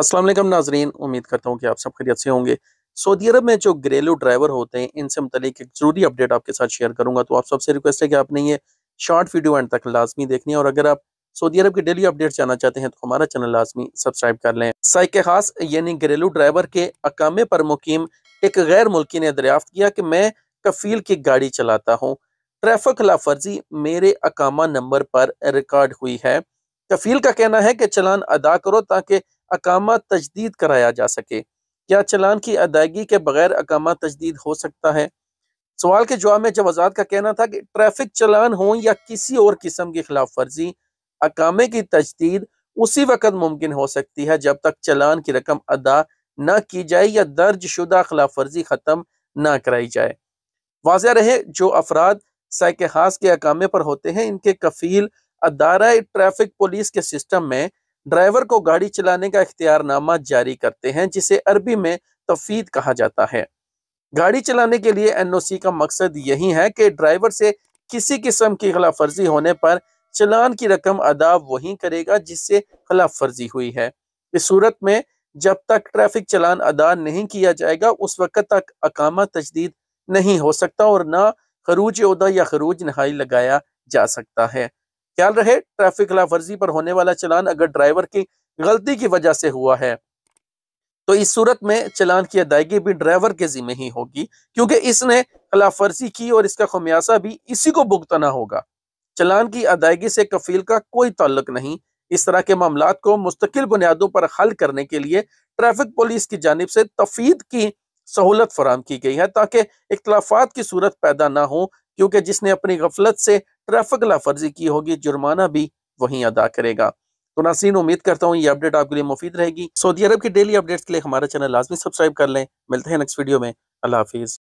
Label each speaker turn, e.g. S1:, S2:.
S1: असलम नाजरीन उम्मीद करता हूँ कि आप सब खरीद से होंगे सऊदी अरब में जो घरेलू ड्राइवर होते हैं इनसे मतलब एक ज़रूरी अपडेट आपके साथ शेयर करूंगा तो आप सबसे रिक्वेस्ट है कि आपने ये शॉर्ट वीडियो एंड तक लाजमी देखनी है और अगर आप सऊदी अरब के डेली अपडेट जाना चाहते हैं तो हमारा चैनल लाजमी सब्सक्राइब कर लें साइक खास यानी घरेलू ड्राइवर के अकामे पर मुकीम एक गैर मुल्की ने दरियाफ्त किया कि मैं कफील की गाड़ी चलाता हूँ ट्रैफिक खिलाफवर्जी मेरे अकामा नंबर पर रिकॉर्ड हुई है कफील का कहना है कि चलान अदा करो ताकि अकामा तजदीद कराया जा सके क्या चलान की अदायगी के बगैर अकामा तजदीद हो सकता है सवाल के जवाब में जब आज़ाद का कहना था कि ट्रैफिक चलान हो या किसी और किस्म की खिलाफ वर्जी अकामे की तजदीद उसी वक्त मुमकिन हो सकती है जब तक चलान की रकम अदा न की जाए या दर्ज शुदा खिलाफ वर्जी ख़त्म ना कराई जाए वाज रहे जो अफराद साइक खास के अकामे पर होते हैं इनके कफील अदारा ट्रैफिक पुलिस के सिस्टम में ड्राइवर को गाड़ी चलाने का इख्तियारनामा जारी करते हैं जिसे अरबी में तफीद कहा जाता है गाड़ी चलाने के लिए एनओसी का मकसद यही है कि ड्राइवर से किसी किस्म की खिलाफ वर्जी होने पर चलान की रकम अदा वही करेगा जिससे खिलाफ वर्जी हुई है इस सूरत में जब तक ट्रैफिक चलान अदा नहीं किया जाएगा उस वक्त तक अकामा तजदीद नहीं हो सकता और ना खरूज उदा या खरूज नहाई लगाया जा सकता है ख्याल रहे ट्रैफिक खिलाफ वर्जी पर होने वाला चलान अगर ड्राइवर की गलती की वजह से हुआ है तो इस सूरत में चलान की अदायगी भी ड्राइवर के जिम्मे ही होगी क्योंकि इसने खिलाफ वर्जी की और इसका खमियासा भी इसी को भुगतना होगा चलान की अदायगी से कफील का कोई ताल्लुक नहीं इस तरह के मामला को मुस्तकिल बुनियादों पर हल करने के लिए ट्रैफिक पुलिस की जानब से तफीद की सहूलत फराम की गई है ताकि इख्तलाफात की सूरत पैदा ना हो क्योंकि जिसने अपनी गफलत से ट्रैफिक लाफर्जी की होगी जुर्माना भी वहीं अदा करेगा तो नासन उम्मीद करता हूँ ये अपडेट आपके लिए मुफीद रहेगी सऊदी अरब की डेली अपडेट्स के लिए हमारा चैनल लाजमी सब्सक्राइब कर लें मिलते हैं नेक्स्ट वीडियो में अल्लाह हाफिज़